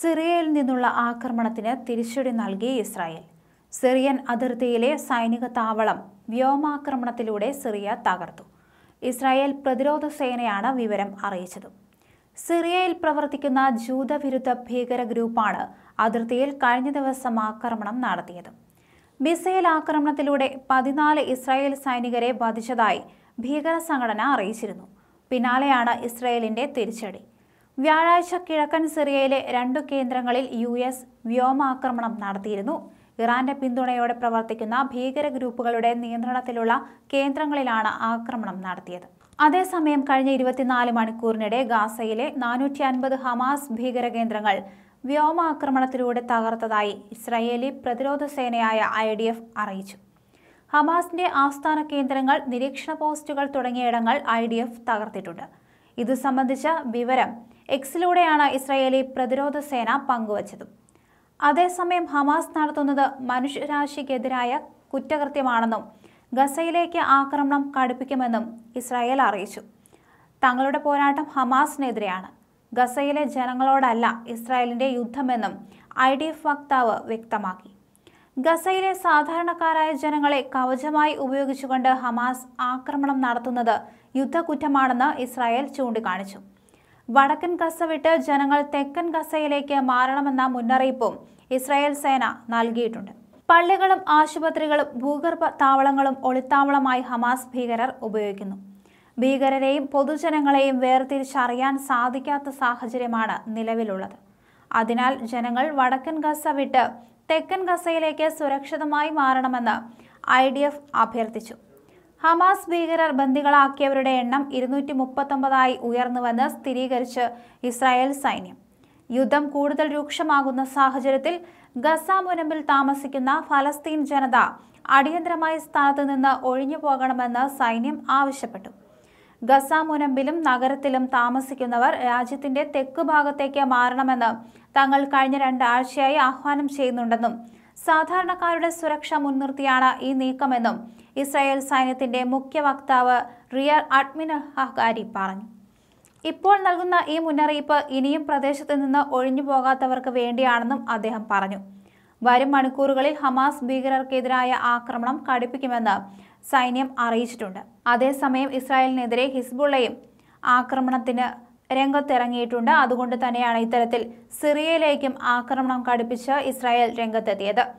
സിറിയയിൽ നിന്നുള്ള ആക്രമണത്തിന് തിരിച്ചടി നൽകി ഇസ്രായേൽ സിറിയൻ അതിർത്തിയിലെ സൈനിക താവളം വ്യോമാക്രമണത്തിലൂടെ സിറിയ തകർത്തു ഇസ്രായേൽ പ്രതിരോധ സേനയാണ് വിവരം അറിയിച്ചത് സിറിയയിൽ പ്രവർത്തിക്കുന്ന ജൂതവിരുദ്ധ ഭീകര ഗ്രൂപ്പാണ് അതിർത്തിയിൽ കഴിഞ്ഞ ദിവസം ആക്രമണം നടത്തിയത് മിസൈൽ ആക്രമണത്തിലൂടെ പതിനാല് ഇസ്രായേൽ സൈനികരെ വധിച്ചതായി ഭീകര സംഘടന അറിയിച്ചിരുന്നു പിന്നാലെയാണ് ഇസ്രായേലിന്റെ തിരിച്ചടി വ്യാഴാഴ്ച കിഴക്കൻ സിറിയയിലെ രണ്ടു കേന്ദ്രങ്ങളിൽ യു എസ് വ്യോമാക്രമണം നടത്തിയിരുന്നു ഇറാന്റെ പിന്തുണയോടെ പ്രവർത്തിക്കുന്ന ഭീകര ഗ്രൂപ്പുകളുടെ നിയന്ത്രണത്തിലുള്ള കേന്ദ്രങ്ങളിലാണ് ആക്രമണം നടത്തിയത് അതേസമയം കഴിഞ്ഞ ഇരുപത്തിനാല് മണിക്കൂറിനിടെ ഗാസയിലെ നാനൂറ്റി അൻപത് ഹമാസ് ഭീകര കേന്ദ്രങ്ങൾ വ്യോമാക്രമണത്തിലൂടെ തകർത്തതായി ഇസ്രായേലി പ്രതിരോധ സേനയായ ഐ ഡി എഫ് അറിയിച്ചു ഹമാസിന്റെ ആസ്ഥാന കേന്ദ്രങ്ങൾ നിരീക്ഷണ പോസ്റ്റുകൾ തുടങ്ങിയ ഇടങ്ങൾ ഐ ഡി എഫ് തകർത്തിട്ടുണ്ട് ഇതു സംബന്ധിച്ച വിവരം എക്സിലൂടെയാണ് ഇസ്രായേലി പ്രതിരോധ സേന പങ്കുവച്ചതും അതേസമയം ഹമാസ് നടത്തുന്നത് മനുഷ്യരാശിക്കെതിരായ കുറ്റകൃത്യമാണെന്നും ഗസയിലേക്ക് ആക്രമണം കടുപ്പിക്കുമെന്നും ഇസ്രായേൽ അറിയിച്ചു തങ്ങളുടെ പോരാട്ടം ഹമാസിനെതിരെയാണ് ഗസയിലെ ജനങ്ങളോടല്ല ഇസ്രായേലിൻ്റെ യുദ്ധമെന്നും ഐ ഡി എഫ് വക്താവ് വ്യക്തമാക്കി ഗസയിലെ സാധാരണക്കാരായ ജനങ്ങളെ കവചമായി ഉപയോഗിച്ചുകൊണ്ട് ഹമാസ് ആക്രമണം നടത്തുന്നത് യുദ്ധക്കുറ്റമാണെന്ന് ഇസ്രായേൽ ചൂണ്ടിക്കാണിച്ചു വടക്കൻ ഗസ വിട്ട് ജനങ്ങൾ തെക്കൻ ഗസയിലേക്ക് മാറണമെന്ന മുന്നറിയിപ്പും ഇസ്രായേൽ സേന നൽകിയിട്ടുണ്ട് പള്ളികളും ആശുപത്രികളും ഭൂഗർഭ താവളങ്ങളും ഒളിത്താവളമായി ഹമാസ് ഭീകരർ ഉപയോഗിക്കുന്നു ഭീകരരെയും പൊതുജനങ്ങളെയും വേർതിരിച്ചറിയാൻ സാധിക്കാത്ത സാഹചര്യമാണ് നിലവിലുള്ളത് അതിനാൽ ജനങ്ങൾ വടക്കൻ ഗസ വിട്ട് തെക്കൻ ഗസയിലേക്ക് സുരക്ഷിതമായി മാറണമെന്ന് ഐ അഭ്യർത്ഥിച്ചു ഹമാസ് ഭീകരർ ബന്ദികളാക്കിയവരുടെ എണ്ണം ഇരുന്നൂറ്റി മുപ്പത്തൊമ്പതായി ഉയർന്നുവെന്ന് സ്ഥിരീകരിച്ച് ഇസ്രായേൽ സൈന്യം യുദ്ധം കൂടുതൽ രൂക്ഷമാകുന്ന സാഹചര്യത്തിൽ ഗസ മുനമ്പിൽ താമസിക്കുന്ന ഫലസ്തീൻ ജനത അടിയന്തരമായി സ്ഥാനത്ത് നിന്ന് ഒഴിഞ്ഞു പോകണമെന്ന് സൈന്യം ആവശ്യപ്പെട്ടു ഗസ മുനമ്പിലും നഗരത്തിലും താമസിക്കുന്നവർ രാജ്യത്തിന്റെ തെക്ക് ഭാഗത്തേക്ക് മാറണമെന്ന് തങ്ങൾ കഴിഞ്ഞ രണ്ടാഴ്ചയായി ആഹ്വാനം ചെയ്യുന്നുണ്ടെന്നും സാധാരണക്കാരുടെ സുരക്ഷ മുൻനിർത്തിയാണ് ഈ നീക്കമെന്നും ഇസ്രായേൽ സൈന്യത്തിന്റെ മുഖ്യ വക്താവ് റിയർ അഡ്മിൻ ഹഹാരി പറഞ്ഞു ഇപ്പോൾ നൽകുന്ന ഈ മുന്നറിയിപ്പ് ഇനിയും പ്രദേശത്ത് നിന്ന് ഒഴിഞ്ഞു പോകാത്തവർക്ക് വേണ്ടിയാണെന്നും അദ്ദേഹം പറഞ്ഞു വരും മണിക്കൂറുകളിൽ ഹമാസ് ഭീകരർക്കെതിരായ ആക്രമണം കടുപ്പിക്കുമെന്ന് സൈന്യം അറിയിച്ചിട്ടുണ്ട് അതേസമയം ഇസ്രായേലിനെതിരെ ഹിസ്ബുള്ളയും ആക്രമണത്തിന് രംഗത്തിറങ്ങിയിട്ടുണ്ട് അതുകൊണ്ട് തന്നെയാണ് ഇത്തരത്തിൽ സിറിയയിലേക്കും ആക്രമണം കടുപ്പിച്ച് ഇസ്രായേൽ രംഗത്തെത്തിയത്